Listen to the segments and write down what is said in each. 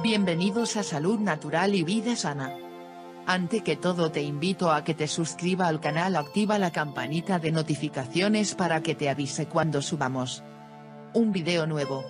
Bienvenidos a Salud Natural y Vida Sana. Ante que todo te invito a que te suscriba al canal activa la campanita de notificaciones para que te avise cuando subamos un video nuevo.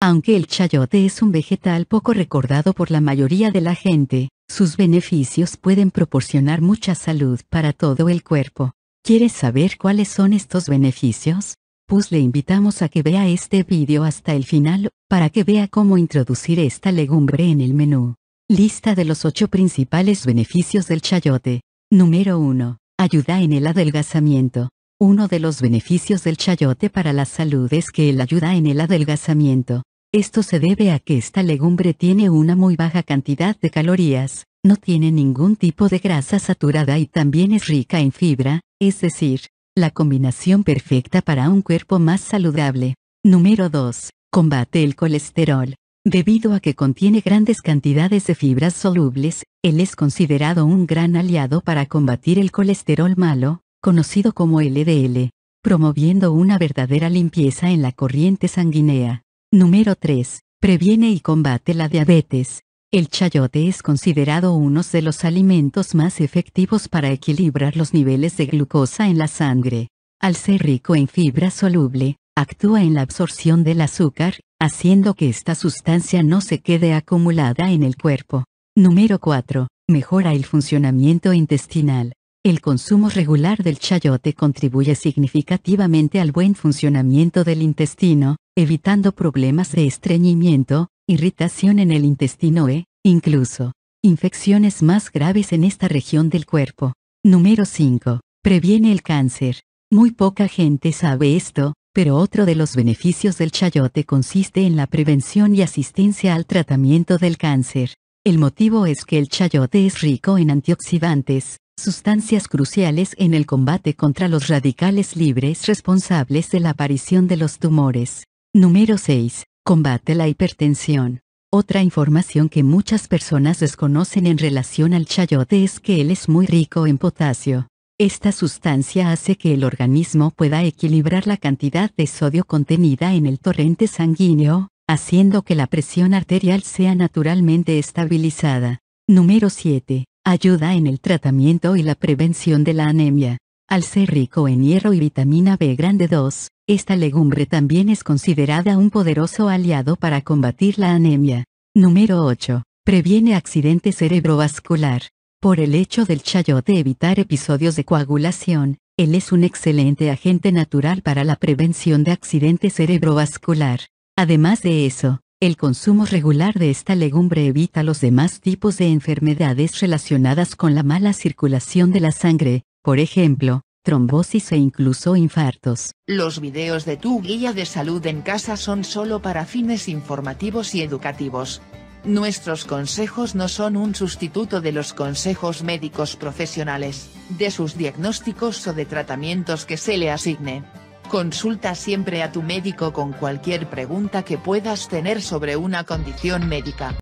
Aunque el chayote es un vegetal poco recordado por la mayoría de la gente, sus beneficios pueden proporcionar mucha salud para todo el cuerpo. ¿Quieres saber cuáles son estos beneficios? Pues le invitamos a que vea este vídeo hasta el final, para que vea cómo introducir esta legumbre en el menú. Lista de los 8 principales beneficios del chayote. Número 1. Ayuda en el adelgazamiento. Uno de los beneficios del chayote para la salud es que él ayuda en el adelgazamiento. Esto se debe a que esta legumbre tiene una muy baja cantidad de calorías, no tiene ningún tipo de grasa saturada y también es rica en fibra, es decir, la combinación perfecta para un cuerpo más saludable. Número 2. Combate el colesterol. Debido a que contiene grandes cantidades de fibras solubles, él es considerado un gran aliado para combatir el colesterol malo, conocido como LDL, promoviendo una verdadera limpieza en la corriente sanguínea. Número 3. Previene y combate la diabetes. El chayote es considerado uno de los alimentos más efectivos para equilibrar los niveles de glucosa en la sangre. Al ser rico en fibra soluble, actúa en la absorción del azúcar, haciendo que esta sustancia no se quede acumulada en el cuerpo. Número 4. Mejora el funcionamiento intestinal. El consumo regular del chayote contribuye significativamente al buen funcionamiento del intestino, evitando problemas de estreñimiento, irritación en el intestino e, incluso, infecciones más graves en esta región del cuerpo. Número 5. Previene el cáncer. Muy poca gente sabe esto, pero otro de los beneficios del chayote consiste en la prevención y asistencia al tratamiento del cáncer. El motivo es que el chayote es rico en antioxidantes, sustancias cruciales en el combate contra los radicales libres responsables de la aparición de los tumores. Número 6. Combate la hipertensión. Otra información que muchas personas desconocen en relación al chayote es que él es muy rico en potasio. Esta sustancia hace que el organismo pueda equilibrar la cantidad de sodio contenida en el torrente sanguíneo, haciendo que la presión arterial sea naturalmente estabilizada. Número 7. Ayuda en el tratamiento y la prevención de la anemia. Al ser rico en hierro y vitamina B grande 2, esta legumbre también es considerada un poderoso aliado para combatir la anemia. Número 8. Previene accidente cerebrovascular. Por el hecho del chayote evitar episodios de coagulación, él es un excelente agente natural para la prevención de accidente cerebrovascular. Además de eso, el consumo regular de esta legumbre evita los demás tipos de enfermedades relacionadas con la mala circulación de la sangre, por ejemplo, trombosis e incluso infartos. Los videos de tu guía de salud en casa son solo para fines informativos y educativos. Nuestros consejos no son un sustituto de los consejos médicos profesionales, de sus diagnósticos o de tratamientos que se le asigne. Consulta siempre a tu médico con cualquier pregunta que puedas tener sobre una condición médica.